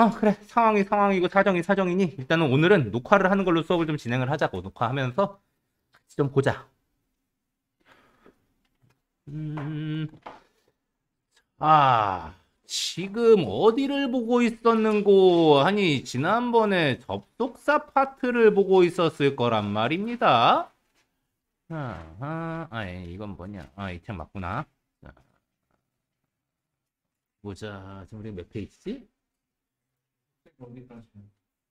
아 그래 상황이 상황이고 사정이 사정이니 일단은 오늘은 녹화를 하는 걸로 수업을 좀 진행을 하자고 녹화하면서 같이 좀 보자 음... 아 지금 어디를 보고 있었는고 아니 지난번에 접속사 파트를 보고 있었을 거란 말입니다 아하, 아, 예, 이건 뭐냐 아이템 맞구나 보자 지금 우리 몇 페이지지?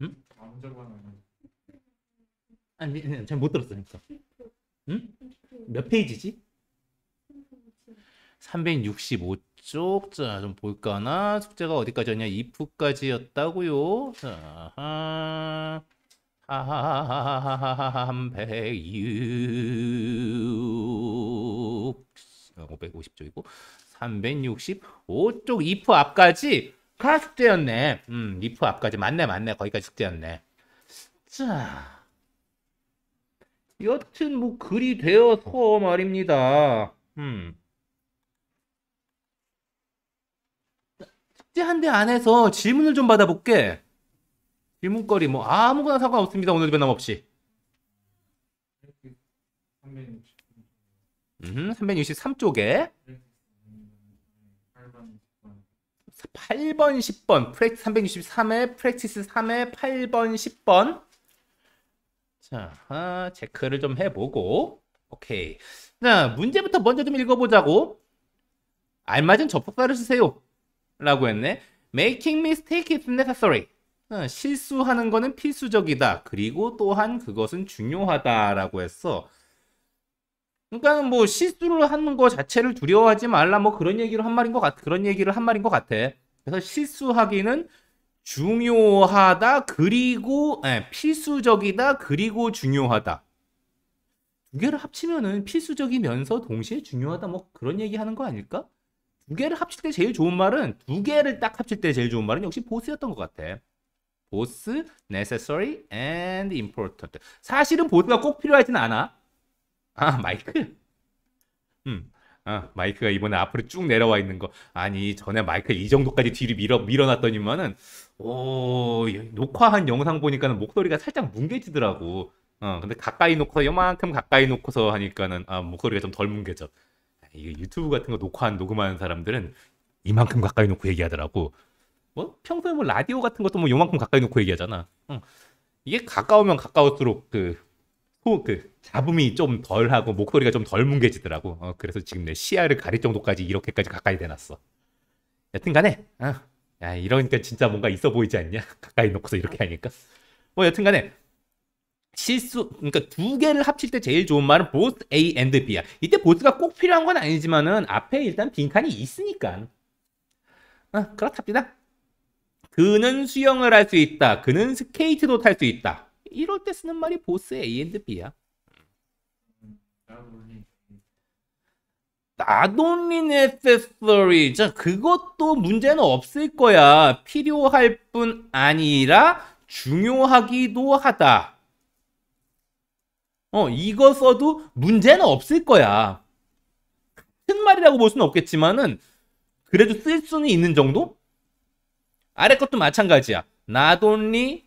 응? 남 아니. 잘못 들었으니까. 그러니까. 응? 몇 페이지지? 365쪽 자좀 볼까나 숙제가 어디까지였냐 2프까지였다고요자 하하하하하하하하 550쪽이고 아, 365쪽 이프 앞까지 가 숙제였네. 음, 리프 앞까지 맞네, 맞네. 거기까지 숙제였네. 자, 여튼 뭐 글이 되어서 말입니다. 음. 숙제 한대 안에서 질문을 좀 받아볼게. 질문거리 뭐 아무거나 상관없습니다. 오늘도 변함없이. 음, 363쪽에 8번, 10번, 프랙티 363회, 프랙티스 3회, 8번, 10번. 자, 아, 체크를 좀 해보고. 오케이. 자, 문제부터 먼저 좀 읽어보자고. 알맞은 접속사를 쓰세요. 라고 했네. Making mistake is necessary. 아, 실수하는 것은 필수적이다. 그리고 또한 그것은 중요하다라고 했어. 그러니까 뭐 실수를 하는 거 자체를 두려워하지 말라 뭐 그런 얘기를 한 말인 것 같, 그런 얘기를 한 말인 것 같아. 그래서 실수하기는 중요하다 그리고 에, 예, 필수적이다 그리고 중요하다. 두 개를 합치면은 필수적이면서 동시에 중요하다 뭐 그런 얘기 하는 거 아닐까? 두 개를 합칠 때 제일 좋은 말은 두 개를 딱 합칠 때 제일 좋은 말은 역시 보스였던 것 같아. 보스, necessary and important. 사실은 보스가 꼭 필요하진 않아. 아 마이클? 음. 아, 마이크가 이번에 앞으로 쭉 내려와 있는 거. 아니, 전에 마이크 이 정도까지 뒤로 밀어, 밀어놨더니만은, 오, 녹화한 영상 보니까는 목소리가 살짝 뭉개지더라고. 어, 근데 가까이 놓고, 요만큼 가까이 놓고서 하니까는, 아, 목소리가 좀 덜 뭉개져. 이게 유튜브 같은 거 녹화한, 녹음하는 사람들은 이만큼 가까이 놓고 얘기하더라고. 뭐, 평소에 뭐 라디오 같은 것도 뭐 요만큼 가까이 놓고 얘기하잖아. 응. 이게 가까우면 가까울수록 그, 어, 그 잡음이 좀 덜하고 목소리가 좀 덜 뭉개지더라고. 어, 그래서 지금 내 시야를 가릴 정도까지 이렇게까지 가까이 대놨어. 여튼간에 아, 야 이러니까 진짜 뭔가 있어 보이지 않냐? 가까이 놓고서 이렇게 하니까. 뭐 여튼간에 실수 그러니까 두 개를 합칠 때 제일 좋은 말은 보 o A and B야. 이때 보 o 가꼭 필요한 건 아니지만은 앞에 일단 빈칸이 있으니까. 아, 그렇답니다. 그는 수영을 할 수 있다. 그는 스케이트도 탈 수 있다. 이럴 때 쓰는 말이 보스 A a B야. 나돈린 액세서리. 자, 그것도 문제는 없을 거야. 필요할 뿐 아니라 중요하기도 하다. 어, 이거 써도 문제는 없을 거야. 큰 말이라고 볼 수는 없겠지만은 그래도 쓸 수는 있는 정도? 아래 것도 마찬가지야. 나 o t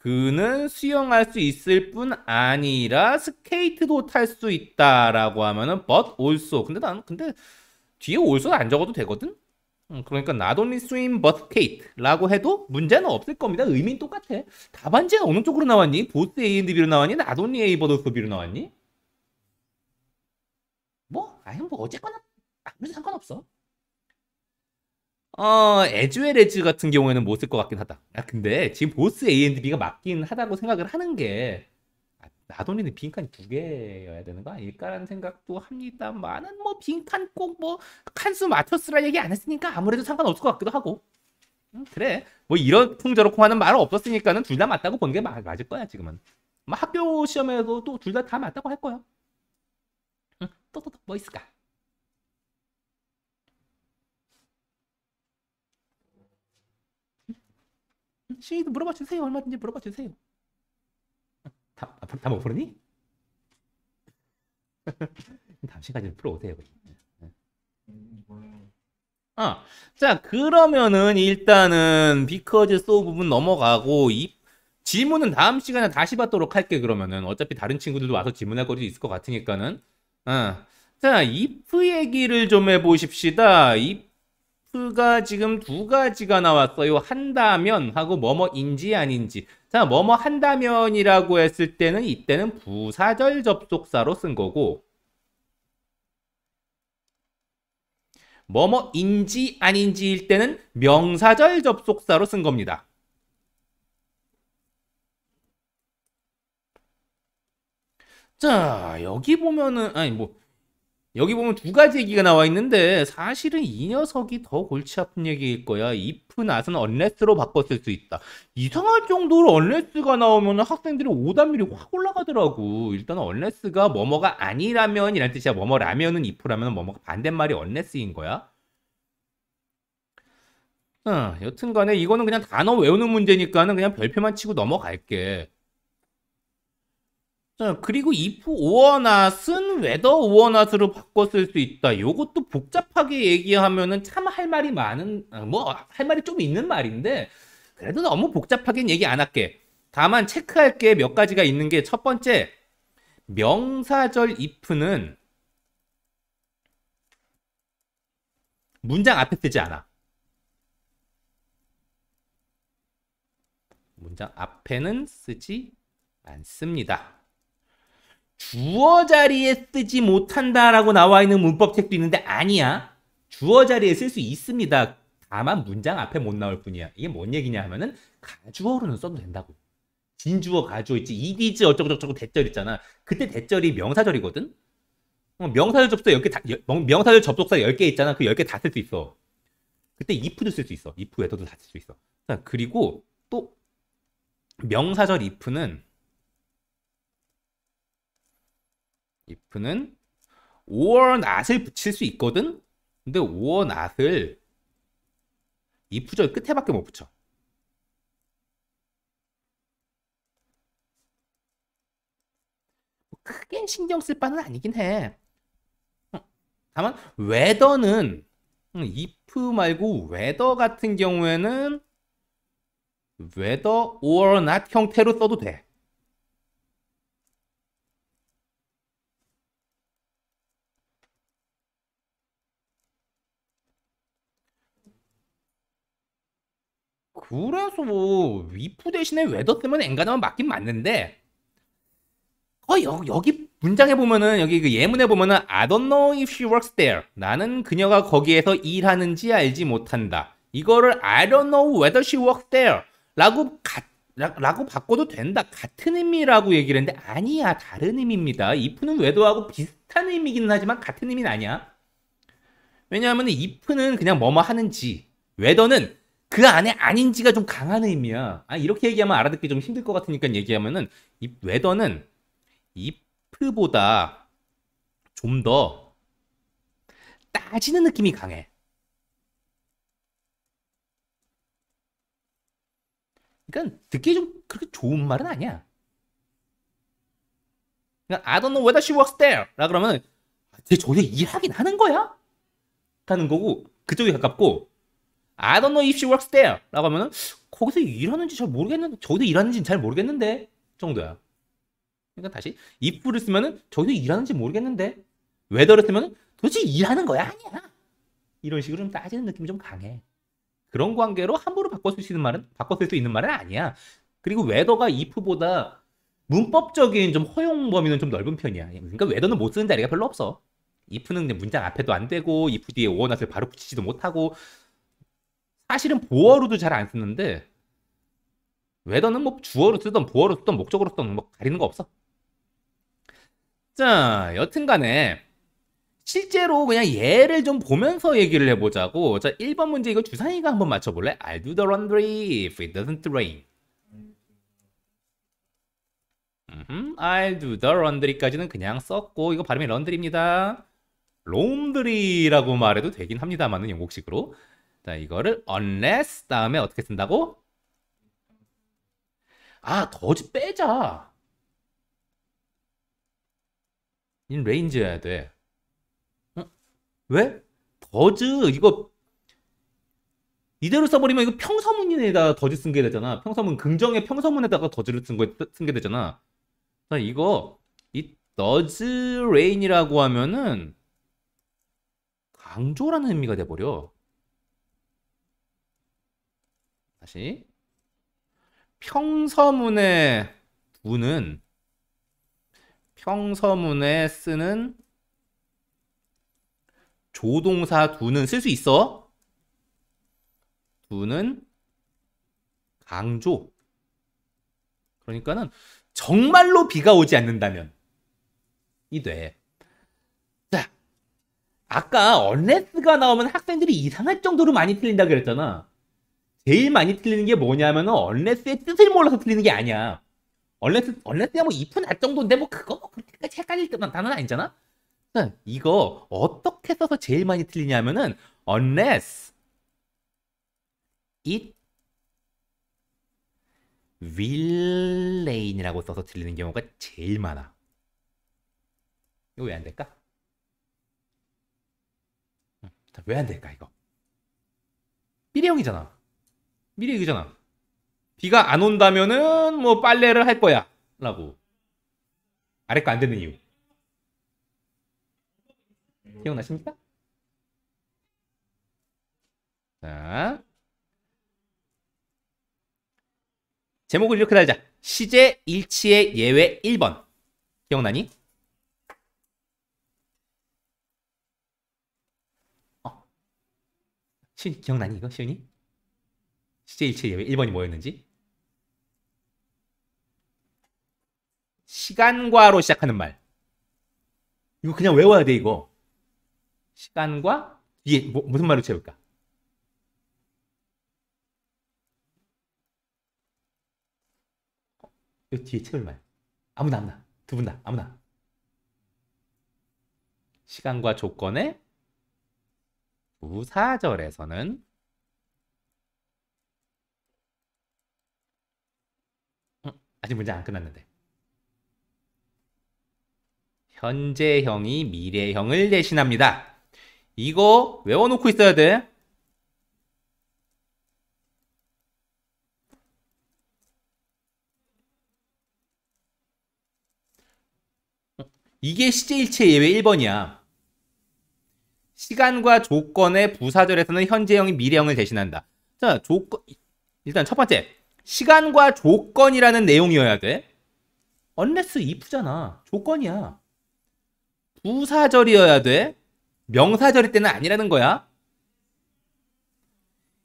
그는 수영할 수 있을 뿐 아니라 스케이트도 탈 수 있다라고 하면은 but also 근데 난 근데 뒤에 올소는 안 적어도 되거든? 음, 그러니까 not only swim but skate라고 해도 문제는 없을 겁니다. 의미는 똑같아. 답안지가 어느 쪽으로 나왔니? 보스 A&B로 나왔니? not only A but also B로 나왔니? 뭐? 아니 뭐 어쨌거나 아무 상관없어. 어, 에즈웰에즈 같은 경우에는 못쓸 것 같긴 하다. 아, 근데 지금 보스 A&B가 맞긴 하다고 생각을 하는 게 아, 나돈이는 빈칸 두 개여야 되는 거 아닐까라는 생각도 합니다만은 뭐 빈칸 꼭 뭐 칸수 맞췄으라 얘기 안 했으니까 아무래도 상관없을 것 같기도 하고 음, 그래 뭐 이런 콩저로콩 하는 말은 없었으니까는 둘 다 맞다고 본 게 맞을 거야 지금은 뭐 학교 시험에도 또 둘 다 다 맞다고 할 거야 응, 또또또 뭐 있을까 시도 물어봐 주세요. 얼마든지 물어봐 주세요. 다, 다못 부르니? 다음 시간에 풀어오세요. 예. 예. 아, 자 그러면은 일단은 비커즈 소 부분 넘어가고 이 질문은 다음 시간에 다시 받도록 할게 그러면은 어차피 다른 친구들도 와서 질문할 거리도 있을 것 같으니까는 아, 자 if 얘기를 좀 해보십시다 if 수가 지금 두 가지가 나왔어요. 한다면 하고 뭐뭐인지 아닌지. 자, 뭐뭐 한다면이라고 했을 때는 이때는 부사절 접속사로 쓴 거고 뭐뭐인지 아닌지일 때는 명사절 접속사로 쓴 겁니다. 자, 여기 보면은 아니 뭐 여기 보면 두 가지 얘기가 나와 있는데 사실은 이 녀석이 더 골치 아픈 얘기일 거야. if, 나 o t 은 unless로 바꿨을 수 있다. 이상할 정도로 unless가 나오면 학생들이 오답률이 확 올라가더라고. 일단 unless가 뭐뭐가 아니라면 이란 뜻이야. 뭐뭐라면은 if라면 뭐뭐가 반대말이 unless인 거야. 어, 여튼간에 이거는 그냥 단어 외우는 문제니까는 그냥 별표만 치고 넘어갈게. 어, 그리고 if 오어낫은 whether 오어낫으로 바꿨을수 있다. 요것도 복잡하게 얘기하면은 참 할 말이 많은 어, 뭐할 말이 좀 있는 말인데 그래도 너무 복잡하게 얘기 안 할게. 다만 체크할 게 몇 가지가 있는 게 첫 번째 명사절 if는 문장 앞에 뜨지 않아. 문장 앞에는 쓰지 않습니다. 주어 자리에 쓰지 못한다라고 나와 있는 문법 책도 있는데 아니야. 주어 자리에 쓸 수 있습니다. 다만 문장 앞에 못 나올 뿐이야. 이게 뭔 얘기냐 하면은 가주어로는 써도 된다고. 진주어 가주어 있지. 이디즈 어쩌고저쩌고 대절 있잖아. 그때 대절이 명사절이거든. 어, 명사절 접속사 10개 다, 명사절 접속사 10개 있잖아. 그 10개 다 쓸 수 있어. 그때 if도 쓸 수 있어. if 외더도 다 쓸 수 있어. 그리고 또 명사절 if는 if는 or not을 붙일 수 있거든? 근데 or not을 이 f 절 끝에밖에 못 붙여. 뭐 크게 신경 쓸 바는 아니긴 해. 다만 웨더는 if 말고 웨더 같은 경우에는 웨더 or not 형태로 써도 돼. 그래서 뭐 위프 대신에 웨더 때문에 엔간하면 맞긴 맞는데 어 여, 여기 문장에 보면은 여기 그 예문에 보면은 I don't know if she works there. 나는 그녀가 거기에서 일하는지 알지 못한다. 이거를 I don't know whether she works there 라고 가, 라, 라고 바꿔도 된다. 같은 의미라고 얘기를 했는데 아니야 다른 의미입니다. if는 외도하고 비슷한 의미기는 하지만 같은 의미는 아니야. 왜냐하면 if는 그냥 뭐뭐 하는지 whether는 그 안에 아닌지가 좀 강한 의미야. 아, 이렇게 얘기하면 알아듣기 좀 힘들 것 같으니까 얘기하면은 이 웨더는 if보다 좀 더 따지는 느낌이 강해. 그러니까 듣기 좀 그렇게 좋은 말은 아니야. 그러니까 I don't know whether she works there 라 그러면 아, 쟤 저기 일하긴 하는 거야? 하는 거고 그쪽이 가깝고 I don't know if she works there. 라고 하면은 거기서 일하는지 잘 모르겠는데 저기서 일하는지는 잘 모르겠는데 정도야. 그러니까 다시 if를 쓰면은 저기서 일하는지 모르겠는데 whether를 쓰면은 도대체 일하는 거야 아니야. 이런 식으로 좀 따지는 느낌이 좀 강해. 그런 관계로 함부로 바꿔 쓸수 있는 말은 바꿔 쓸 수 있는 말은 아니야. 그리고 whether가 if보다 문법적인 좀 허용 범위는 좀 넓은 편이야. 그러니까 whether는 못 쓰는 자리가 별로 없어. if는 문장 앞에도 안 되고 if 뒤에 원어낫을 바로 붙이지도 못하고 사실은 보어로도 잘 안 쓰는데 웨더는 뭐 주어로 쓰던 보어로 쓰던 목적으로 쓰던 뭐 가리는 거 없어. 자, 여튼간에 실제로 그냥 예를 좀 보면서 얘기를 해보자고. 자, 1번 문제 이거 주상이가 한번 맞춰볼래? i do the laundry if it doesn't rain. 음, i do the laundry까지는 그냥 썼고 이거 발음이 런드리입니다. 롬드리라고 말해도 되긴 합니다만은 영국식으로. 자, 이거를 unless 다음에 어떻게 쓴다고? 아, 더즈 빼자. 인 레인지여야 돼. 어? 왜? 더즈 이거 이대로 써버리면 이거 평서문에다 더즈 쓴 게 되잖아. 평서문 긍정의 평서문에다가 더즈를 쓴거쓴게 되잖아. 자, 이거 이 더즈 레인이라고 하면은 강조라는 의미가 돼버려. 다시 평서문의 두는 평서문에 쓰는 조동사 두는 쓸 수 있어. 두는 강조. 그러니까는 정말로 비가 오지 않는다면 이 돼. 자, 아까 언레스가 나오면 학생들이 이상할 정도로 많이 틀린다 그랬잖아. 제일 많이 틀리는 게 뭐냐면은 언 n l 의 뜻을 몰라서 틀리는 게 아니야. 언 n l 언 s s u n l e s 야뭐 if 낫 정도인데 뭐 그거 뭐 그렇게까지 헷갈릴 때만 단어는 아니잖아? 이거 어떻게 써서 제일 많이 틀리냐면은 unless it will rain이라고 써서 틀리는 경우가 제일 많아. 이거 왜 안 될까? 왜 안 될까 이거? B형이잖아. 미리 얘기잖아. 비가 안 온다면은 뭐 빨래를 할 거야. 라고. 아래 거 안 되는 이유. 기억나십니까? 자. 제목을 이렇게 달자. 시제 일치의 예외 1번. 기억나니? 어. 시, 기억나니 이거 시윤이? CJ7 예외 1번이 뭐였는지? 시간과로 시작하는 말. 이거 그냥 외워야 돼, 이거. 시간과 뒤에 뭐, 무슨 말로 채울까? 이 뒤에 채울 말. 아무나 아무나. 두 분 다. 아무나. 시간과 조건의 무사절에서는 아직 문제 안 끝났는데. 현재형이 미래형을 대신합니다. 이거 외워놓고 있어야 돼. 이게 시제일체 예외 1번이야. 시간과 조건의 부사절에서는 현재형이 미래형을 대신한다. 자, 조건 일단 첫 번째 시간과 조건이라는 내용이어야 돼. unless if잖아. 조건이야. 부사절이어야 돼. 명사절일 때는 아니라는 거야.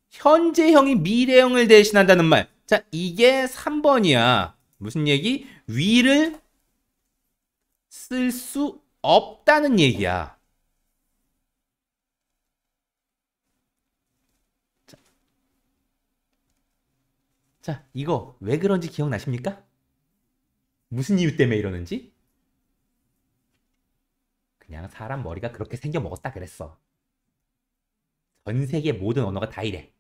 현재형이 미래형을 대신한다는 말. 자, 이게 3번이야. 무슨 얘기? 위를 쓸 수 없다는 얘기야. 자, 이거 왜 그런지 기억나십니까? 무슨 이유 때문에 이러는지? 그냥 사람 머리가 그렇게 생겨 먹었다 그랬어. 전 세계 모든 언어가 다 이래.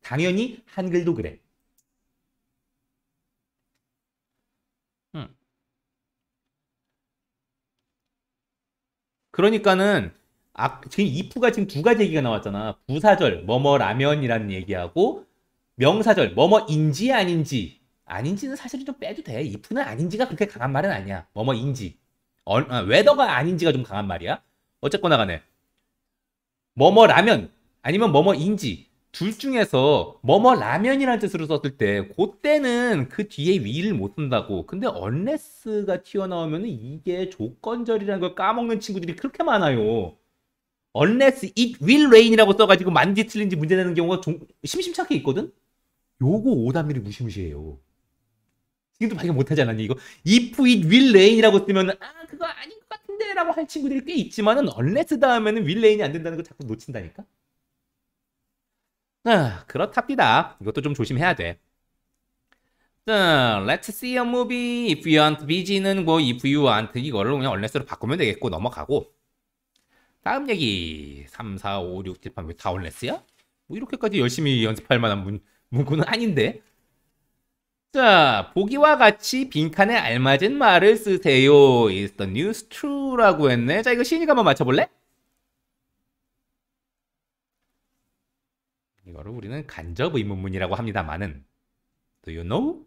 당연히 한글도 그래. 음. 그러니까는 아, 지금 이프가 지금 두 가지 얘기가 나왔잖아. 부사절, 뭐뭐 라면이라는 얘기하고 명사절 뭐뭐인지 아닌지 아닌지는 사실 좀 빼도 돼. if는 아닌지가 그렇게 강한 말은 아니야. 뭐뭐인지 어, 아, 웨더가 아닌지가 좀 강한 말이야. 어쨌거나 간에 뭐뭐라면 아니면 뭐뭐인지 둘 중에서 뭐뭐라면이라는 뜻으로 썼을 때 그때는 그 뒤에 위를 못 쓴다고 근데 unless가 튀어나오면 이게 조건절이라는 걸 까먹는 친구들이 그렇게 많아요 unless it will rain이라고 써가지고 만지 틀린지 문제되는 경우가 좀 심심찮게 있거든 요거 오단밀이 무시무시해요. 지금도 발견 못하지 않았니? 이거 if it will rain이라고 뜨면아 그거 아닌 것 같은데 라고 할 친구들이 꽤 있지만은 unless 다음에는 will rain이 안 된다는 걸 자꾸 놓친다니까? 아 그렇답니다. 이것도 좀 조심해야 돼. 자, let's see a movie. If you want busy는 뭐 if you want 이거를 그냥 unless로 바꾸면 되겠고 넘어가고 다음 얘기 3, 4, 5, 6, 7, 8, 9, 다 unless야? 뭐 이렇게까지 열심히 연습할 만한 문 문구는 아닌데. 자, 보기와 같이 빈칸에 알맞은 말을 쓰세요. Is the news true라고 했네. 자, 이거 시인이가 한번 맞춰볼래? 이거를 우리는 간접 의문문이라고 합니다만은 Do you know?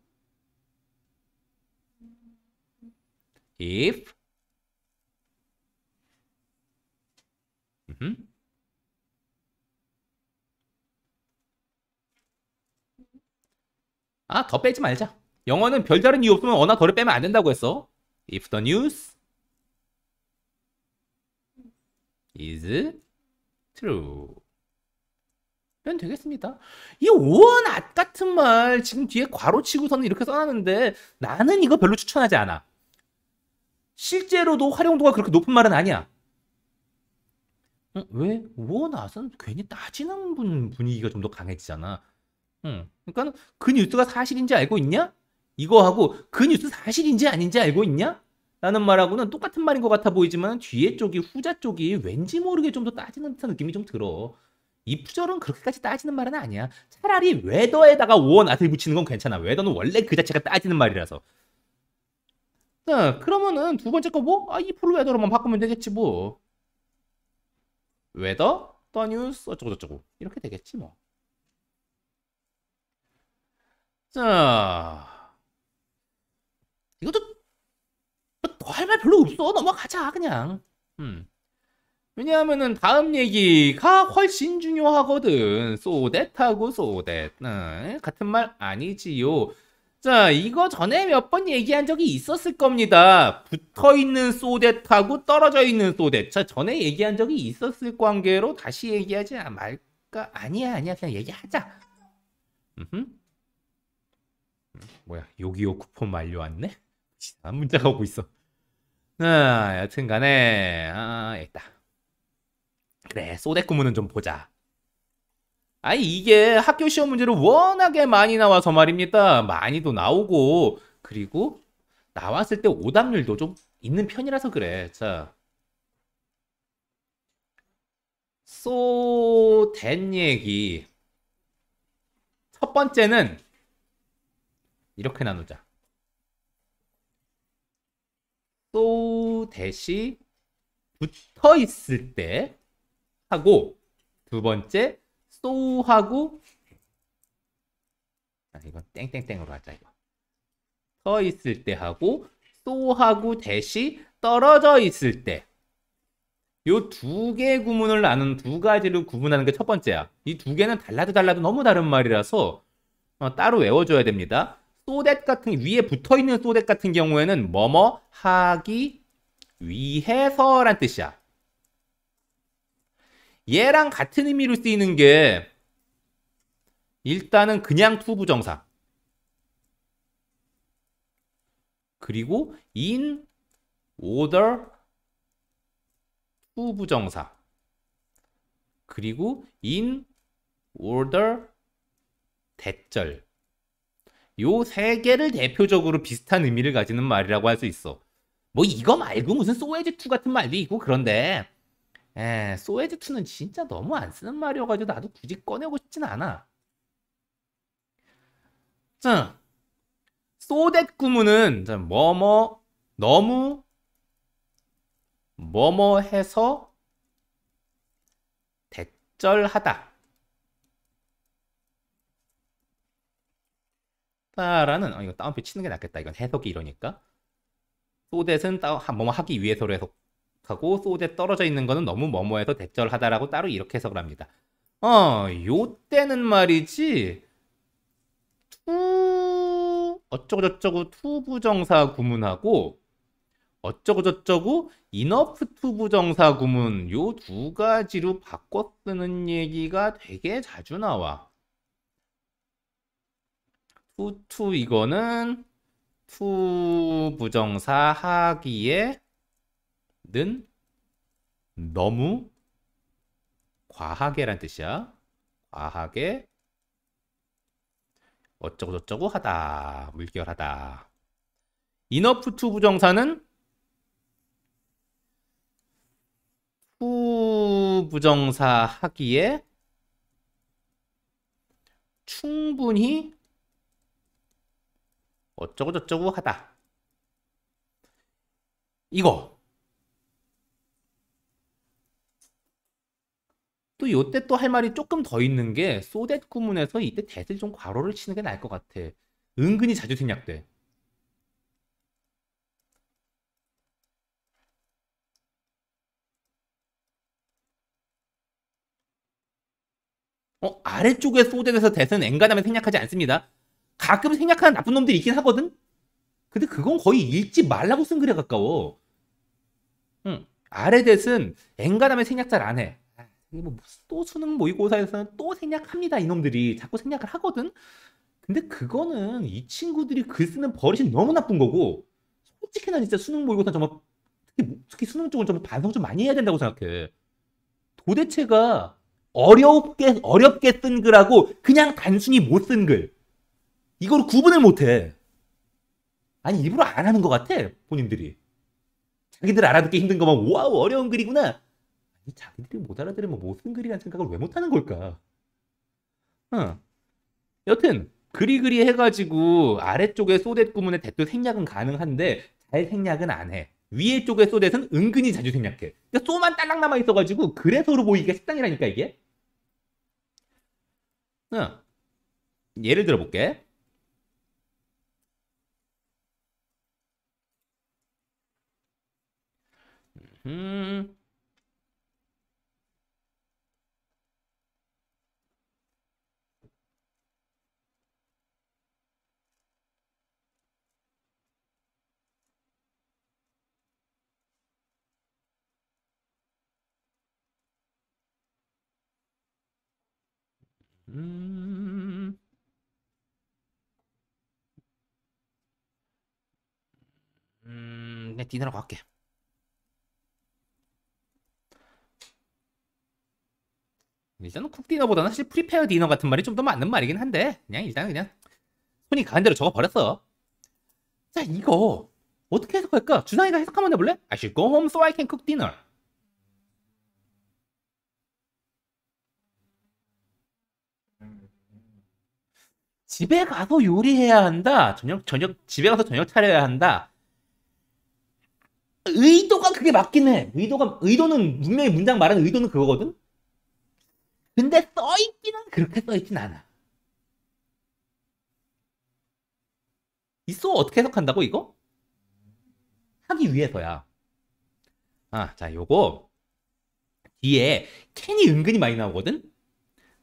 If 음 아, 더 빼지 말자. 영어는 별다른 이유 없으면 어나 더를 빼면 안 된다고 했어. If the news is true. 이면 되겠습니다. 이 오원 앗 같은 말 지금 뒤에 괄호 치고서는 이렇게 써놨는데 나는 이거 별로 추천하지 않아. 실제로도 활용도가 그렇게 높은 말은 아니야. 왜? 오원 앗은 괜히 따지는 분 분위기가 좀 더 강해지잖아. 응. 그러니까 그 뉴스가 사실인지 알고 있냐? 이거하고 그 뉴스 사실인지 아닌지 알고 있냐? 라는 말하고는 똑같은 말인 것 같아 보이지만 뒤에 쪽이 후자 쪽이 왠지 모르게 좀 더 따지는 듯한 느낌이 좀 들어. 이 푸절은 그렇게까지 따지는 말은 아니야. 차라리 웨더에다가 원 아들 붙이는 건 괜찮아. 웨더는 원래 그 자체가 따지는 말이라서. 자, 그러면은 두 번째 거 뭐? 아, 이프로 웨더로만 바꾸면 되겠지 뭐. 웨더, 더 뉴스 어쩌고 저쩌고 이렇게 되겠지 뭐. 자 이것도 더 할말 뭐 별로 없어 넘어가자 그냥 음. 왜냐하면은 다음 얘기가 훨씬 중요하거든 소댓하고 소댓 네, 같은 말 아니지요 자 이거 전에 몇 번 얘기한 적이 있었을 겁니다 붙어있는 소댓하고 떨어져 있는 소댓 자 전에 얘기한 적이 있었을 관계로 다시 얘기하지 말까 아니야 아니야 그냥 얘기하자 음흠. 뭐야 요기요 쿠폰 만료 왔네? 이상한 문자가 오고 있어 아 여튼 간에 아 있다 그래 소대꾸문은좀 보자 아니 이게 학교 시험 문제로 워낙에 많이 나와서 말입니다 많이도 나오고 그리고 나왔을 때 오답률도 좀 있는 편이라서 그래 자 소된 얘기 첫 번째는 이렇게 나누자. 또 대시 붙어 있을 때 하고 두 번째 s 하고 아, 이건 땡땡땡으로 하자 이거 서 있을 때 하고 s 하고 대시 떨어져 있을 때요 두 개 구문을 나눈 두가지를 구분하는 게 첫 번째야. 이 두 개는 달라도 달라도 너무 다른 말이라서 어, 따로 외워줘야 됩니다. 소댓 같은 위에 붙어 있는 소댓 같은 경우에는 뭐뭐 하기 위해서란 뜻이야. 얘랑 같은 의미로 쓰이는 게 일단은 그냥 투부정사. 그리고 in order to 부정사. 그리고 in order 대절. 요세 개를 대표적으로 비슷한 의미를 가지는 말이라고 할 수 있어. 뭐 이거 말고 무슨 소에지2 같은 말도 있고 그런데 에, 소에지2는 진짜 너무 안 쓰는 말이어가지고 나도 굳이 꺼내고 싶진 않아. 자, 소댓 구문은 뭐뭐 뭐, 너무 뭐뭐 뭐 해서 대절하다. 다라는 어, 이거 따옴표 치는 게 낫겠다. 이건 해석이 이러니까. 소댓은 다 뭐뭐 하기 위해서로 해석하고 소댓 떨어져 있는 거는 너무 뭐뭐해서 대절 하다라고 따로 이렇게 해석을 합니다. 어, 요 때는 말이지 투 어쩌고저쩌고 투부정사 구문하고 어쩌고저쩌고 이너프 투부정사 구문 요 두 가지로 바꿔 쓰는 얘기가 되게 자주 나와. 투투 이거는 투 부정사 하기에는 너무 과하게란 뜻이야. 과하게 어쩌고저쩌고 하다 물결하다. 이너프 투 부정사는 투 부정사 하기에 충분히 어쩌고저쩌고 하다. 이거. 또 요때 또 할 말이 조금 더 있는 게 소댓 구문에서 이때 대를 좀 괄호를 치는 게 나을 것 같아. 은근히 자주 생략돼. 어, 아래쪽에 소댓에서 대는 엔간하면 생략하지 않습니다. 가끔 생략하는 나쁜 놈들이 있긴 하거든? 근데 그건 거의 읽지 말라고 쓴 글에 가까워. 응. 아레댓은 엔간하면 생략 잘 안 해. 뭐 또 수능 모의고사에서는 또 생략합니다. 이놈들이 자꾸 생략을 하거든? 근데 그거는 이 친구들이 글 쓰는 버릇이 너무 나쁜 거고 솔직히 는 진짜 수능 모의고사 정말 특히, 뭐, 특히 수능 쪽은 좀 반성 좀 많이 해야 된다고 생각해. 도대체가 어렵게 어렵게 쓴 글하고 그냥 단순히 못 쓴 글. 이걸 구분을 못해. 아니 일부러 안 하는 것 같아 본인들이. 자기들 알아듣기 힘든 것만 와우 어려운 글이구나. 아니 자기들이 못 알아들으면 못쓴 뭐 글이란 생각을 왜 못하는 걸까? 응. 어. 여튼 그리그리 해가지고 아래쪽에 소댓 구문에 대도 생략은 가능한데 잘 생략은 안 해. 위에 쪽에 소댓은 은근히 자주 생략해. 그러니까 소만 딸랑 남아 있어가지고 그래서로 보이기가 식당이라니까 이게. 응. 어. 예를 들어볼게. 음. 음. 음, 내 디너라고 게 일단은 쿡 디너보다는 사실 프리페어 디너 같은 말이 좀 더 맞는 말이긴 한데 그냥 일단 그냥 손이 가는 대로 적어버렸어 자 이거 어떻게 해석할까? 준하이가 해석 한번 해볼래? I should go home so I can cook dinner 집에 가서 요리해야 한다. 저녁 저녁 집에 가서 저녁 차려야 한다. 의도가 그게 맞긴 해. 의도가 의도는 분명히 문장 말하는 의도는 그거거든. 근데 써있기는 그렇게 써있진 않아. 이소 어떻게 해석한다고 이거? 하기 위해서야. 아, 자, 요거 뒤에 캔이 은근히 많이 나오거든.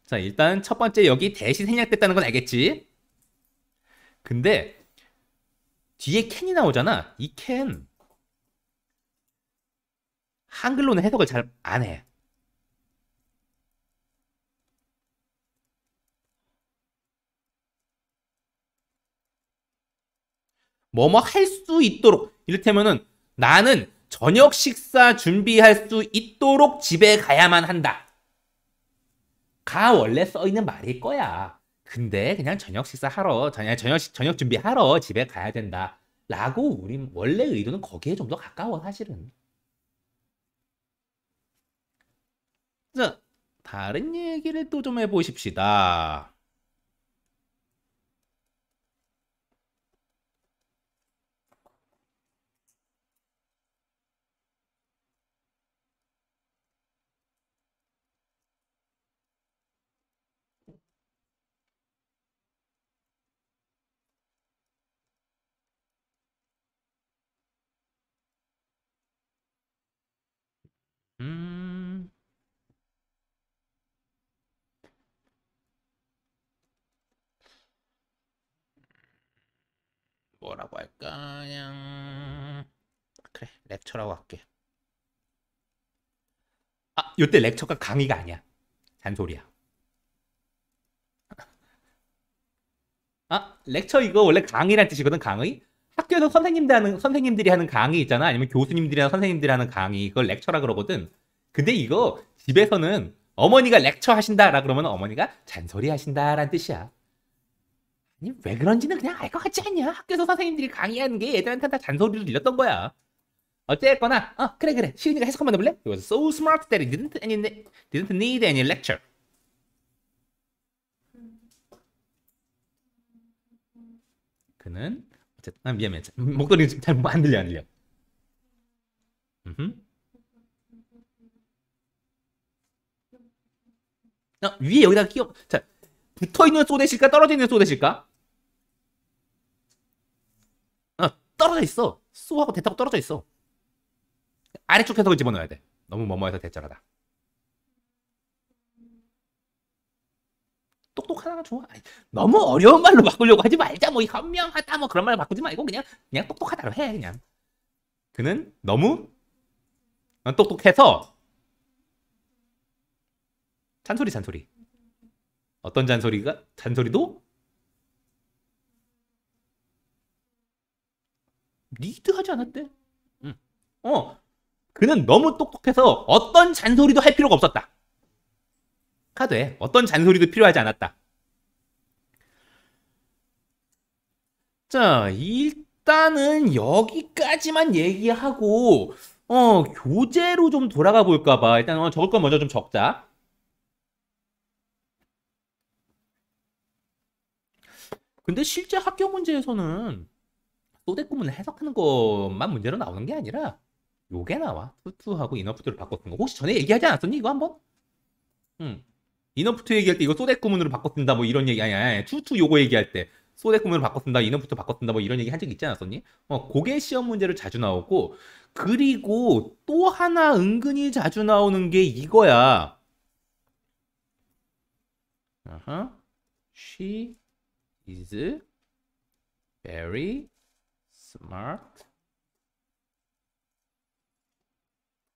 자, 일단 첫 번째 여기 대시 생략됐다는 건 알겠지? 근데 뒤에 캔이 나오잖아. 이 캔 한글로는 해석을 잘 안 해. 뭐뭐 할 수 있도록 이를테면은 나는 저녁 식사 준비할 수 있도록 집에 가야만 한다. 가 원래 써 있는 말일 거야. 근데 그냥 저녁 식사 하러 저녁 저녁 저녁 준비하러 집에 가야 된다. 라고 우리 원래 의도는 거기에 좀 더 가까워 사실은. 자, 다른 얘기를 또 좀 해보십시다. 뭐라고 할까? 그냥 그래 렉처라고 할게. 아, 요때 렉처가 강의가 아니야. 잔소리야. 아, 렉처 이거 원래 강의란 뜻이거든, 강의? 학교에서 선생님들 하는, 선생님들이 하는 강의 있잖아. 아니면 교수님들이나 선생님들이 하는 강의. 이걸 렉처라 그러거든. 근데 이거 집에서는 어머니가 렉처 하신다라 그러면 어머니가 잔소리 하신다라는 뜻이야. 아니 왜 그런지는 그냥 알 것 같지 않냐? 학교에서 선생님들이 강의하는 게 애들한테 다 잔소리를 들렸던 거야. 어쨌거나 어 그래 그래 시은이가 해석한번 해볼래? He was so smart that he didn't, any, didn't need any lecture. 그는 어쨌든 아, 미안 미안 목소리 잘안 들려 안 들려. 음흠. 어, 위에 여기다가 끼워 자 붙어있는 쏘대실까 떨어지는 쏘대실까? 아, 어, 떨어져 있어. 쏘하고 대타고 떨어져 있어. 아래쪽 해석을 집어넣어야 돼. 너무 머머해서 대절하다. 똑똑하다가 좋아. 아니, 너무 어려운 말로 바꾸려고 하지 말자. 뭐 현명하다 뭐 그런 말로 바꾸지 말고 그냥 그냥 똑똑하다로 해 그냥. 그는 너무 똑똑해서 잔소리 잔소리. 어떤 잔소리가 잔소리도 리드하지 않았대. 응. 음. 어, 그는 너무 똑똑해서 어떤 잔소리도 할 필요가 없었다. 카드에 어떤 잔소리도 필요하지 않았다. 자, 일단은 여기까지만 얘기하고 어 교재로 좀 돌아가 볼까봐 일단 어, 적을 건 먼저 좀 적자. 근데 실제 합격 문제에서는 또대구문을 해석하는 것만 문제로 나오는 게 아니라 요게 나와. 투투하고 인어프트를 바꿨던 거. 혹시 전에 얘기하지 않았었니? 이거 한번? 응. 인어프트 얘기할 때 이거 소대꾸문으로 바꿔 쓴다 뭐 이런 얘기 아니 아 투투 요거 얘기할 때소대꾸문으로 바꿔 쓴다 인어프트 바꿔 쓴다 뭐 이런 얘기 한 적 있지 않았었니? 어, 고개 시험 문제를 자주 나오고 그리고 또 하나 은근히 자주 나오는 게 이거야. 아 Uh -huh. she is very smart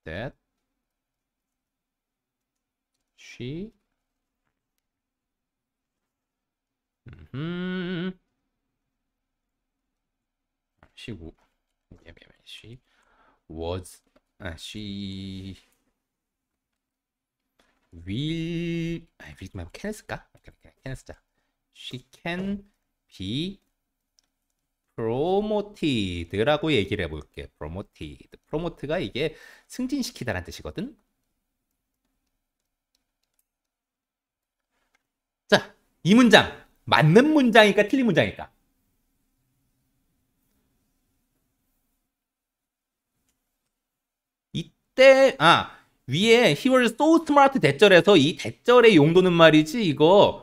that she mm -hmm. she she was uh, she will 아, 만 캐냈을까? 캐냈다. she can be promoted라고 얘기를 해볼게. promoted. promote가 이게 승진시키다라는 뜻이거든. 자, 이 문장. 맞는 문장일까 틀린 문장일까? 이때 아 위에 he was so smart 대절에서 이 대절의 용도는 말이지 이거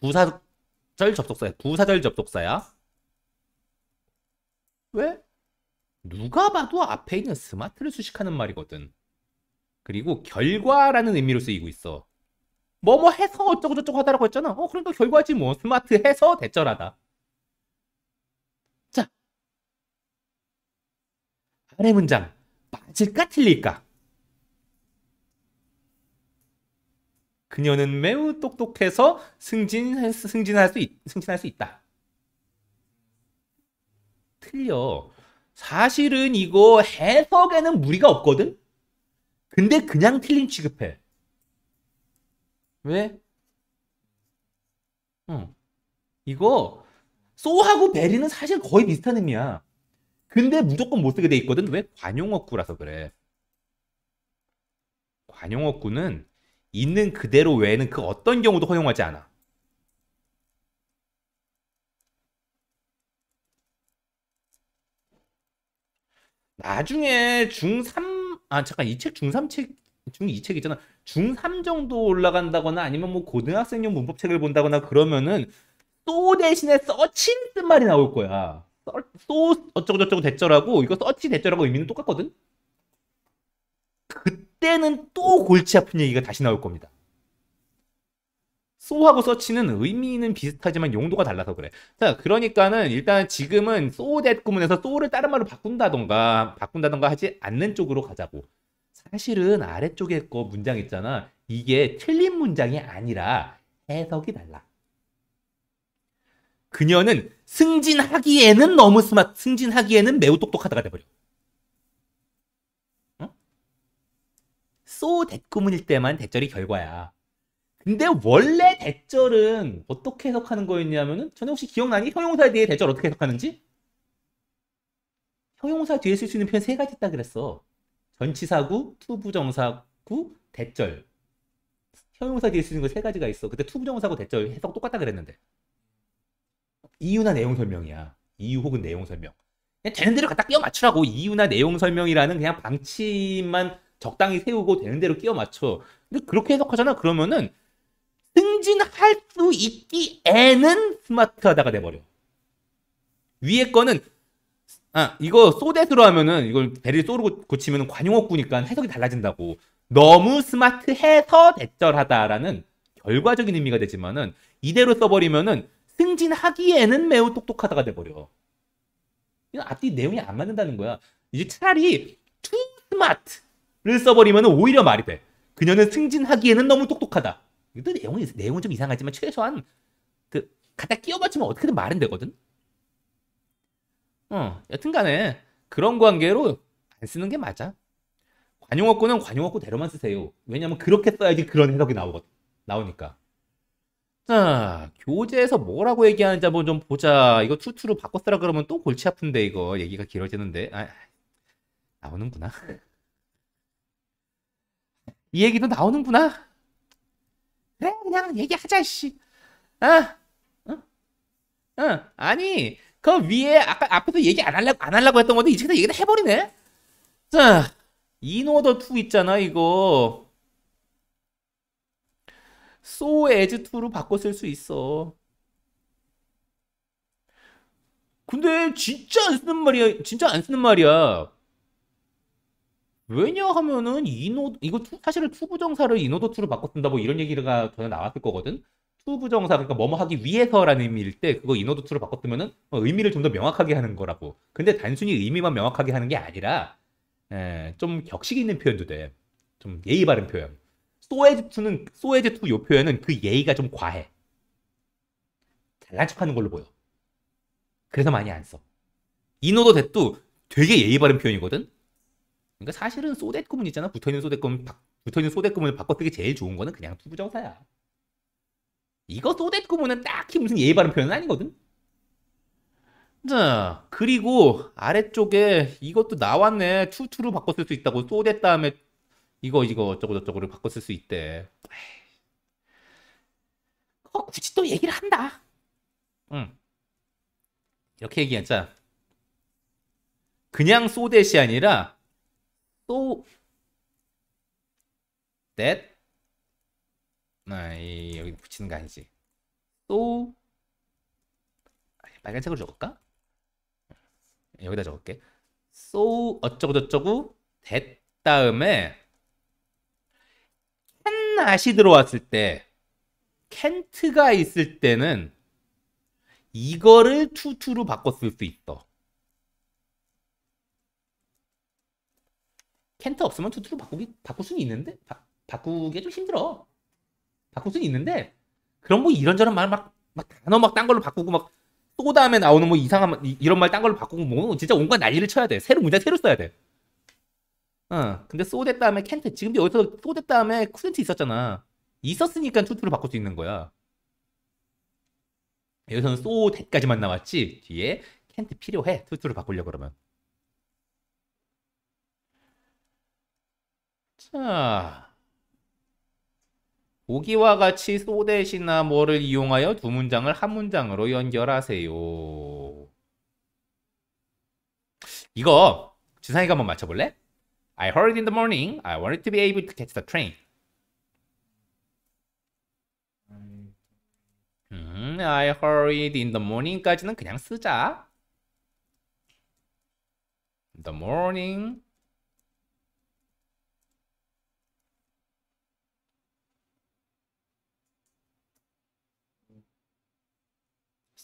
부사절 접속사야. 부사절 접속사야. 왜? 누가 봐도 앞에 있는 스마트를 수식하는 말이거든. 그리고 결과라는 의미로 쓰이고 있어. 뭐뭐 뭐 해서 어쩌고저쩌고 하다라고 했잖아. 어, 그러니까 결과지 뭐. 스마트 해서 대절하다. 자. 아래 문장. 빠질까 틀릴까? 그녀는 매우 똑똑해서 승진 승진할 수 있, 승진할 수 있다. 틀려. 사실은 이거 해석에는 무리가 없거든. 근데 그냥 틀린 취급해. 왜? 응. 이거 소하고 베리는 사실 거의 비슷한 의미야. 근데 무조건 못 쓰게 돼 있거든. 왜? 관용어구라서 그래. 관용어구는 있는 그대로 외에는 그 어떤 경우도 허용하지 않아. 나중에 중3 아 잠깐 이 책 중3책 중2책 있잖아. 중3 정도 올라간다거나 아니면 뭐 고등학생용 문법책을 본다거나 그러면은 또 대신에 서친는 말이 나올 거야. 또 어쩌고저쩌고 대절라고 이거 서치 대절라고 의미는 똑같거든. 그 그때는 또 골치 아픈 얘기가 다시 나올 겁니다. 소하고 서치는 의미는 비슷하지만 용도가 달라서 그래. 자, 그러니까는 일단 지금은 소댓 구문에서 소를 다른 말로 바꾼다던가 바꾼다던가 하지 않는 쪽으로 가자고. 사실은 아래쪽에 거 문장 있잖아. 이게 틀린 문장이 아니라 해석이 달라. 그녀는 승진하기에는 너무 스마트, 승진하기에는 매우 똑똑하다가 돼버려. 소 대꾸문일 때만 대절이 결과야. 근데 원래 대절은 어떻게 해석하는 거였냐면은 저는 혹시 기억나니? 형용사에 대해 대절 어떻게 해석하는지? 형용사 뒤에 쓸 수 있는 표현 세 가지 있다 그랬어. 전치사구, 투부정사구, 대절. 형용사 뒤에 쓰는 거 세 가지가 있어. 그때 투부정사구 대절 해석 똑같다 그랬는데. 이유나 내용 설명이야. 이유 혹은 내용 설명. 되는 대로 갖다 끼워 맞추라고 이유나 내용 설명이라는 그냥 방침만 적당히 세우고 되는 대로 끼워 맞춰. 근데 그렇게 해석하잖아. 그러면은 승진할 수 있기에는 스마트하다가 돼버려. 위에 거는 아 이거 소대으로 하면은 이걸 배리 쏘르고 고치면 관용어구니까 해석이 달라진다고. 너무 스마트해서 대절하다라는 결과적인 의미가 되지만은 이대로 써버리면은 승진하기에는 매우 똑똑하다가 돼버려. 이건 앞뒤 내용이 안 맞는다는 거야. 이제 차라리 too smart 를 써버리면 오히려 말이 돼. 그녀는 승진하기에는 너무 똑똑하다. 이것도 내용이, 내용은 좀 이상하지만 최소한 그 갖다 끼워 맞추면 어떻게든 말은 되거든. 어, 여튼간에 그런 관계로 안 쓰는 게 맞아. 관용어구는 관용어구대로만 쓰세요. 왜냐면 그렇게 써야지 그런 해석이 나오거 든 나오니까. 자, 교재에서 뭐라고 얘기하는지 한번 좀 보자. 이거 투투로 바꿔 쓰라 그러면 또 골치 아픈데 이거 얘기가 길어지는데. 아, 나오는구나. 이 얘기도 나오는구나. 그래 그냥 얘기하자 씨. 아, 응, 응. 아니 그 위에 아까 앞에서 얘기 안하려고안 할라고 했던 건데 이제 그냥 얘기를 해버리네. 자, 인오더 2 있잖아 이거. 소 에즈 2로 바꿔 쓸 수 있어. 근데 진짜 안 쓰는 말이야. 진짜 안 쓰는 말이야. 왜냐하면은 이노 이거 투, 사실은 투부정사를 이노도투로 바꿔 쓴다 뭐 이런 얘기가 전에 나왔을 거거든. 투부정사 그러니까 뭐뭐 하기 위해서라는 의미일 때 그거 이노도투로 바꿔 쓰면은 어, 의미를 좀 더 명확하게 하는 거라고. 근데 단순히 의미만 명확하게 하는 게 아니라 에, 예, 좀 격식 있는 표현도 돼. 좀 예의 바른 표현. 소에즈 투는 소에즈 투요 표현은 그 예의가 좀 과해. 잘난 척하는 걸로 보여. 그래서 많이 안 써. 이노도 대도 되게 예의 바른 표현이거든. 그러니까 사실은 소댓 구문 있잖아. 붙어있는 소댓 구문, 붙어있는 소댓 구문을 바꿔쓰기 제일 좋은 거는 그냥 투부정사야. 이거 소댓 구문은 딱히 무슨 예의 바른 표현은 아니거든. 자, 그리고 아래쪽에 이것도 나왔네. 투투로 바꿔 쓸수 있다고. 소댓 다음에 이거 이거 어쩌고 저쩌고를 바꿔 쓸수 있대. 어, 굳이 또 얘기를 한다. 응. 이렇게 얘기하자. 그냥 소댓이 아니라 that 아, 이, 여기 붙이는 거 아니지 또 빨간색으로 적을까? 여기다 적을게 so 어쩌고저쩌고 that 다음에 c a n t 이 들어왔을 때 can't가 있을 때는 이거를 to to로 바꿨을수 있어 켄타 없으면 투투로 바꾸기 바꿀 수는 있는데 바, 바꾸기 좀 힘들어. 바꿀 수는 있는데 그런 뭐 이런저런 말막막 단어 막 딴 걸로 바꾸고 막 또 다음에 나오는 뭐 이상한 이런 말 딴 걸로 바꾸고 뭐 진짜 온갖 난리를 쳐야 돼. 새로 문제 새로 써야 돼. 어, 근데 소대 다음에 켄트 지금 여기서 소대 다음에 쿠센트 있었잖아. 있었으니까 투투로 바꿀 수 있는 거야. 여기서는 소대까지만 나왔지 뒤에 켄트 필요해 투투로 바꾸려 그러면. 자, 보기와 같이 소대시나 뭐를 이용하여 두 문장을 한 문장으로 연결하세요. 이거 지상이가 한번 맞춰볼래? I heard in the morning. I wanted to be able to catch the train. 음, I hurried in the morning까지는 그냥 쓰자. The morning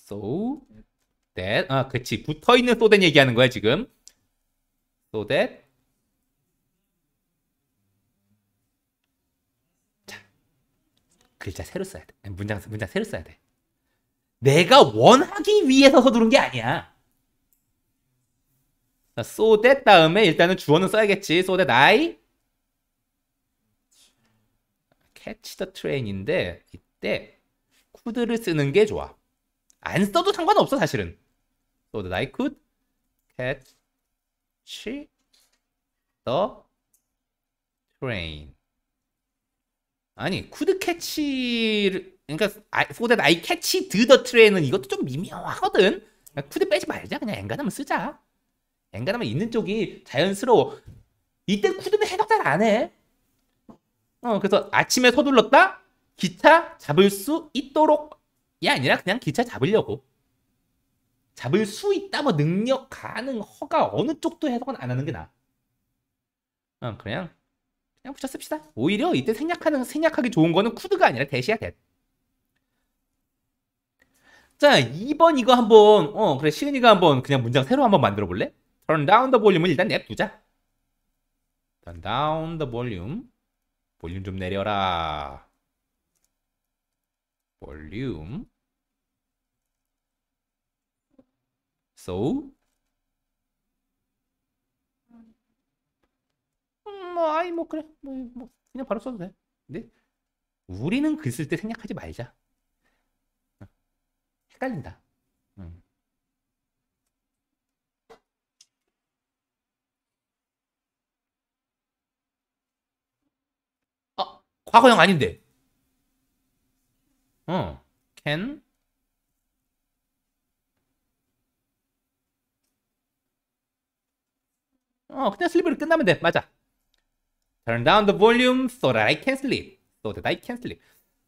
so that 아그치 붙어 있는 so that 얘기하는 거야 지금 so that 자 글자 새로 써야 돼 문장 문장 새로 써야 돼 내가 원하기 위해서 서두른 게 아니야 자, so that 다음에 일단은 주어는 써야겠지 so that I catch the train인데 이때 could를 쓰는 게 좋아 안 써도 상관없어 사실은. So that I could catch the train. 아니, could catch를 그러니까 I, so that I catch the, the train은 이것도 좀 미묘하거든. 쿠드 그러니까 빼지 말자. 그냥 엔간하면 쓰자. 엔간하면 있는 쪽이 자연스러워. 이때 쿠드는 해석 잘안 해. 어, 그래서 아침에 서둘렀다? 기차 잡을 수 있도록 이 아니라 그냥 기차 잡으려고 잡을 수 있다 뭐 능력 가능 허가 어느 쪽도 해석은 안 하는 게 나아 어, 그냥 그냥 붙였 씁시다 오히려 이때 생략하는 생략하기 좋은 거는 쿠드가 아니라 대시야 대. 자 2번 이거 한번 어 그래 시은이가 한번 그냥 문장 새로 한번 만들어 볼래? Turn down the volume을 일단 냅두자 Turn down the volume 볼륨 좀 내려라 볼륨 So? 음, 뭐 아이 뭐 그래 뭐, 뭐 그냥 바로 써도 돼. 근데 우리는 글 쓸 때 생략하지 말자. 어, 헷갈린다. 음. 어, 과거형 아닌데. 어, can 어 그냥 슬립으로 끝나면 돼 맞아 Turn down the volume so that I can sleep so that I can sleep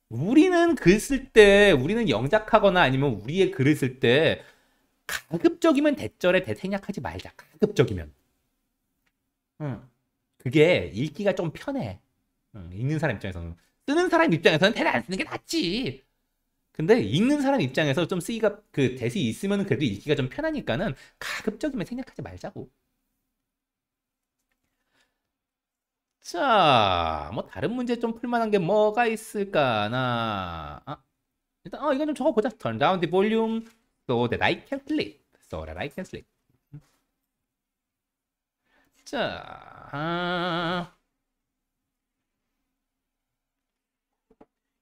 우리는 글 쓸 때 우리는 영작하거나 아니면 우리의 글을 쓸 때 가급적이면 대절에 대생략하지 말자 가급적이면 응. 그게 읽기가 좀 편해 응. 읽는 사람 입장에서는 쓰는 사람 입장에서는 대를 안 쓰는 게 낫지 근데 읽는 사람 입장에서 좀 쓰기가 그 대시 있으면 그래도 읽기가 좀 편하니까는 가급적이면 생략하지 말자고 자, 뭐 다른 문제 좀 풀만한 게 뭐가 있을까나. 아, 일단 어 이건 좀 적어보자. Turn down the volume so that I can sleep. So that I can sleep. 자, 아...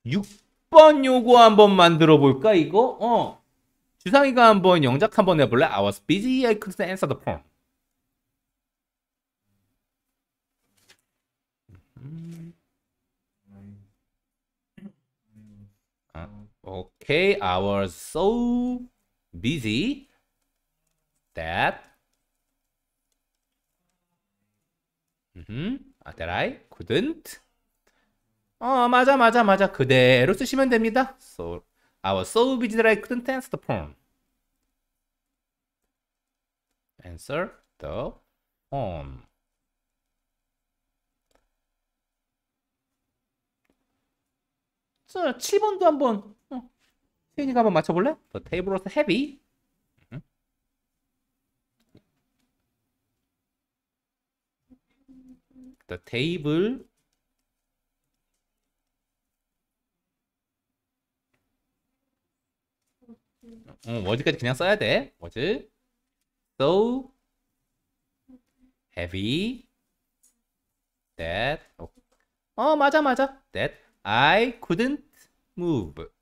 6번 요거 한번 만들어 볼까 이거? 어. 주상이가 한번 영작 한번 해볼래? I was busy, I couldn't answer the phone. Okay, I was so busy that 음, that I couldn't. 어, 맞아, 맞아, 맞아. 그대로 쓰시면 됩니다. So, I was so busy that I couldn't answer the phone. Answer the phone. 자, 7번도 한번 태윤이가 한번 맞춰볼래? The table was heavy. The table 응, 워즈까지 그냥 써야 돼. 워즈. So heavy that 어 맞아 맞아 that I couldn't move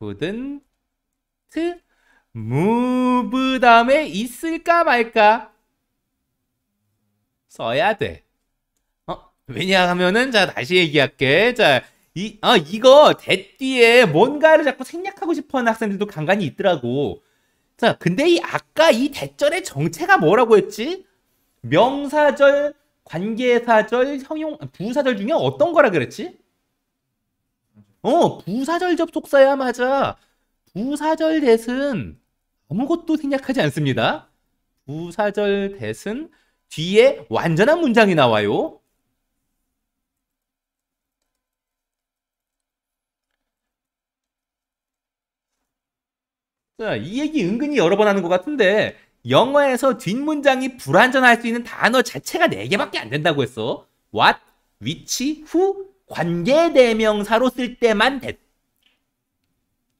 couldn't move 다음에 있을까 말까 써야 돼. 어? 왜냐 하면은 자 다시 얘기할게. 자 이, 아, 이거 대 뒤에 뭔가를 자꾸 생략하고 싶어하는 학생들도 간간히 있더라고. 자, 근데 이 아까 이 대절의 정체가 뭐라고 했지? 명사절, 관계사절, 형용, 부사절 중에 어떤 거라 그랬지? 어 부사절 접속사야 맞아 부사절 대은 아무것도 생략하지 않습니다 부사절 대은 뒤에 완전한 문장이 나와요 자, 이 얘기 은근히 여러 번 하는 것 같은데 영어에서 뒷문장이 불완전할 수 있는 단어 자체가 4개밖에 안 된다고 했어. What, which, who, 관계대명사로 쓸 때만 됐.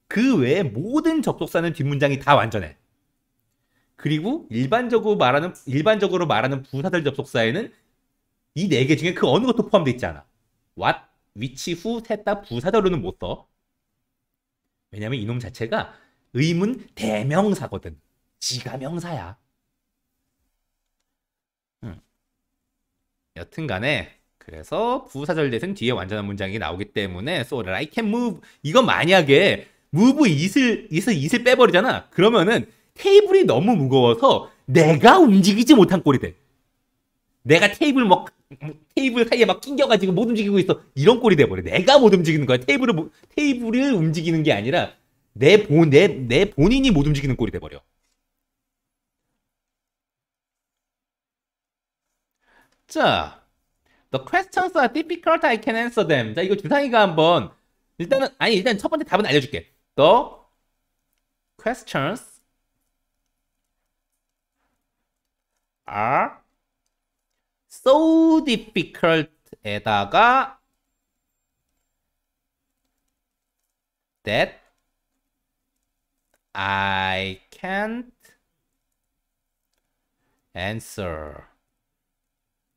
그 외에 모든 접속사는 뒷문장이 다 완전해. 그리고 일반적으로 말하는 일반적으로 말하는 부사들 접속사에는 이 네 개 중에 그 어느 것도 포함되어 있지 않아. what, which, who 셋다 부사절로는 못 써. 왜냐면 이놈 자체가 의문 대명사거든. 지가 명사야. 음. 여튼간에 그래서 부사절 대승 뒤에 완전한 문장이 나오기 때문에 so that I can move 이거 만약에 move it을 it을 it을 빼버리잖아. 그러면은 테이블이 너무 무거워서 내가 움직이지 못한 꼴이 돼. 내가 테이블 막 테이블 사이에 막 낑겨가지고 못 움직이고 있어. 이런 꼴이 돼버려. 내가 못 움직이는 거야. 테이블을 테이블을 움직이는 게 아니라 내 본 내 내 본인이 못 움직이는 꼴이 돼버려. 자, The questions are difficult. I can answer them. 자, 이거 주상이가 한번 일단은 아니 일단 첫 번째 답은 알려줄게. The questions are so difficult에다가 that I can't answer.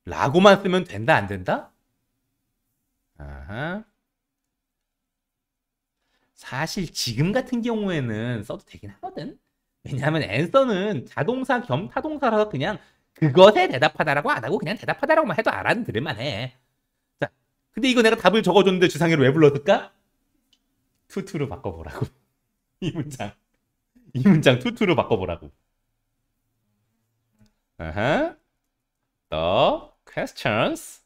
라고만 쓰면 된다 안 된다? 아하. 사실 지금 같은 경우에는 써도 되긴 하거든. 왜냐하면 앤서는 자동사 겸 타동사라서 그냥 그것에 대답하다라고 안 하고 그냥 대답하다라고만 해도 알아들을만 해. 자, 근데 이거 내가 답을 적어줬는데 주상이를 왜 불렀을까? 투투로 바꿔보라고. 이 문장. 이 문장 투투로 바꿔보라고. 아하. 또. questions.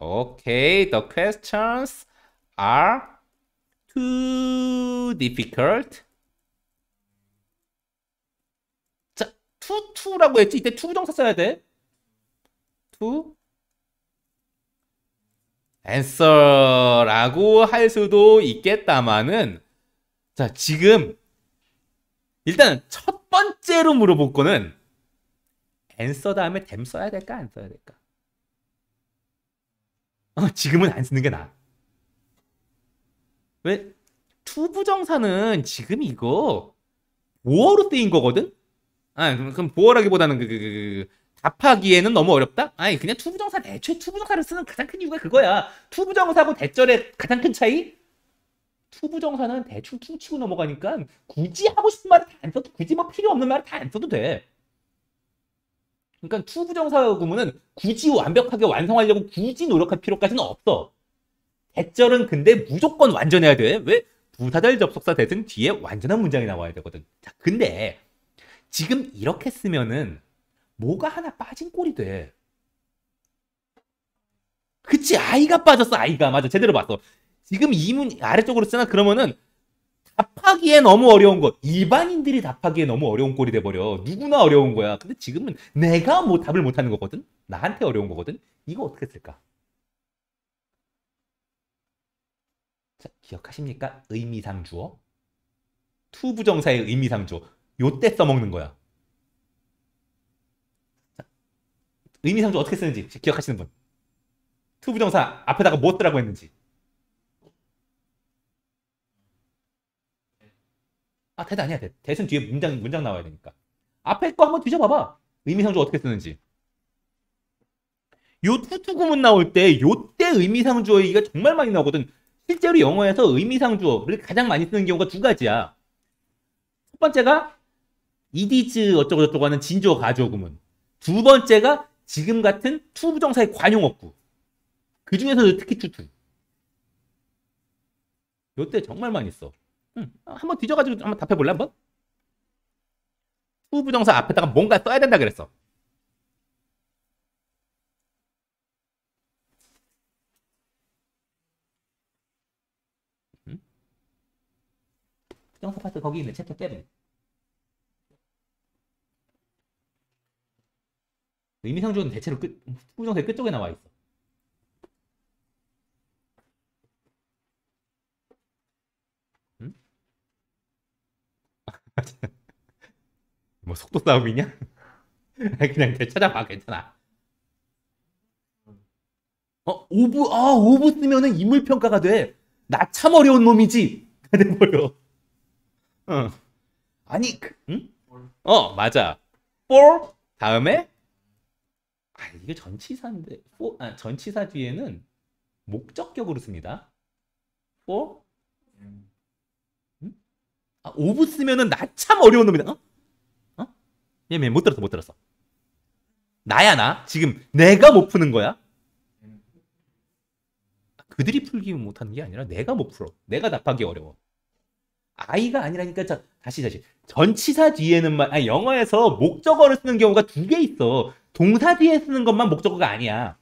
Okay, the questions are too difficult. 자, too, too라고 했지? 이때 too 동사 써야 돼. to answer라고 할 수도 있겠다마는 자, 지금 일단 첫 번째로 물어볼 거는 앤서 다음에 댐 써야 될까 안 써야 될까? 어, 지금은 안 쓰는 게 나아. 왜? 투부정사는 지금 이거 보어로 쓰인 거거든? 아 그럼, 그럼 보어라기보다는 그 그, 그, 그, 그, 답하기에는 너무 어렵다? 아니 그냥 투부정사 대초 투부정사를 쓰는 가장 큰 이유가 그거야. 투부정사하고 대절의 가장 큰 차이? 투부정사는 대충 퉁치고 넘어가니까 굳이 하고 싶은 말을 다안 써도 굳이 뭐 필요 없는 말을 다 안 써도 돼. 그러니까 투부정사 구문은 굳이 완벽하게 완성하려고 굳이 노력할 필요까지는 없어. 대절은 근데 무조건 완전해야 돼. 왜? 부사절 접속사 대은 뒤에 완전한 문장이 나와야 되거든. 자, 근데 지금 이렇게 쓰면은 뭐가 하나 빠진 꼴이 돼. 그치, 아이가 빠졌어, 아이가. 맞아, 제대로 봤어. 지금 이 문 아래쪽으로 쓰나? 그러면은 답하기에 너무 어려운 거 일반인들이 답하기에 너무 어려운 꼴이 돼버려. 누구나 어려운 거야. 근데 지금은 내가 뭐 답을 못하는 거거든? 나한테 어려운 거거든? 이거 어떻게 쓸까? 자, 기억하십니까? 의미상 주어. 투부정사의 의미상 주어. 요 때 써먹는 거야. 자, 의미상 주어 어떻게 쓰는지 기억하시는 분. 투부정사 앞에다가 뭐 쓰라고 했는지. 아, 대 아니야, 대. 대는 뒤에 문장, 문장 나와야 되니까. 앞에 거 한번 뒤져봐봐. 의미상조 어떻게 쓰는지. 요 투투구문 나올 때, 요때 의미상조어 얘기가 정말 많이 나오거든. 실제로 영어에서 의미상조어를 가장 많이 쓰는 경우가 두 가지야. 첫 번째가 이디즈 어쩌고저쩌고 하는 진조 가조 구문. 두 번째가 지금 같은 투부정사의 관용어구. 그 중에서도 특히 투투. 요때 정말 많이 써. 응. 음, 한번 뒤져가지고 한번 답해볼래 한번? 투 부정사 앞에다가 뭔가 써야 된다 그랬어. 응? 음? 부정사 파트 거기 있는 챕터 7. 의미상조는 대체로 끝, 부정사의 끝쪽에 나와 있어. 뭐 속도 싸움이냐? 그냥 찾아봐 괜찮아. 어 오브 아 오브 쓰면은 인물 평가가 돼. 나 참 어려운 놈이지. 가버려어 아니 그, 응? 어 맞아. for 다음에 아 이게 전치사인데 for 아 전치사 뒤에는 목적격으로 씁니다. for 아, 오브 쓰면은 나 참 어려운 놈이다. 어? 어? 얘, 못 들었어, 못 들었어. 나야, 나. 지금 내가 못 푸는 거야? 그들이 풀기 못하는 게 아니라 내가 못 풀어. 내가 답하기 어려워. 아이가 아니라니까 자, 다시 다시 전치사 뒤에는 말 아니 영어에서 목적어를 쓰는 경우가 두 개 있어 동사 뒤에 쓰는 것만 목적어가 아니야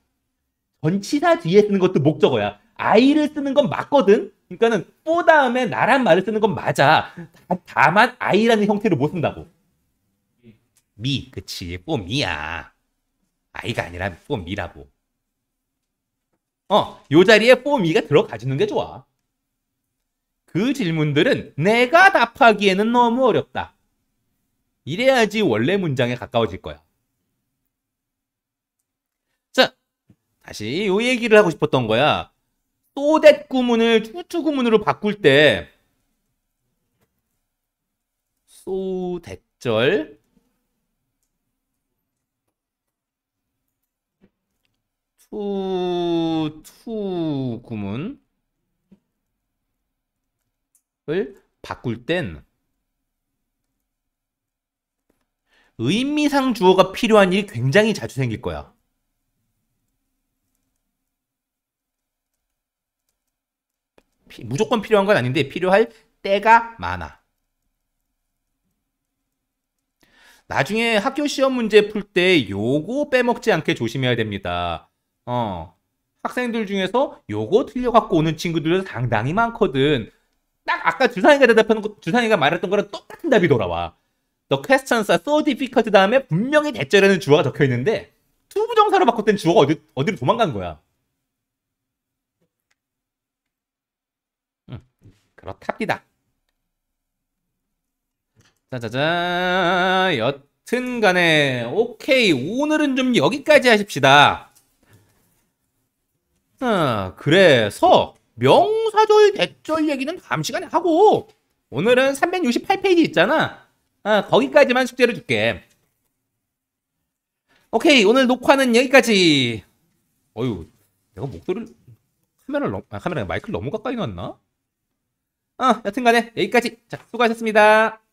전치사 뒤에 쓰는 것도 목적어야 아이를 쓰는 건 맞거든 그러니까는 뽀 다음에 나란 말을 쓰는 건 맞아. 다, 만 I라는 형태를 못 쓴다고. 미, 그치. 뽀 미야. 아이가 아니라 뽀 미라고. 어, 요 자리에 뽀 미가 들어가주는 게 좋아. 그 질문들은 내가 답하기에는 너무 어렵다. 이래야지 원래 문장에 가까워질 거야. 자, 다시 요 얘기를 하고 싶었던 거야. 소댓 구문을 투투 구문으로 바꿀 때 소댓절 투투 구문을 바꿀 땐 의미상 주어가 필요한 일이 굉장히 자주 생길 거야. 피, 무조건 필요한 건 아닌데 필요할 때가 많아. 나중에 학교 시험 문제 풀 때 요거 빼먹지 않게 조심해야 됩니다. 어. 학생들 중에서 요거 틀려갖고 오는 친구들도 당당히 많거든. 딱 아까 주상이가 대답하는 거, 주상이가 말했던 거랑 똑같은 답이 돌아와. The questions are so difficult 다음에 분명히 대절라는 주어가 적혀 있는데 투부정사로 바꿨던 주어가 어디, 어디로 도망간 거야. 그렇답니다. 짜자잔 여튼간에 오케이 오늘은 좀 여기까지 하십시다. 아, 그래서 명사절 대절 얘기는 다음 시간에 하고 오늘은 368페이지 있잖아. 아, 거기까지만 숙제를 줄게. 오케이, 오늘 녹화는 여기까지. 어유 내가 목소리를 카메라를 아, 카메라 마이크를 너무 가까이 놨나? 어, 여튼간에 여기까지. 자, 수고하셨습니다.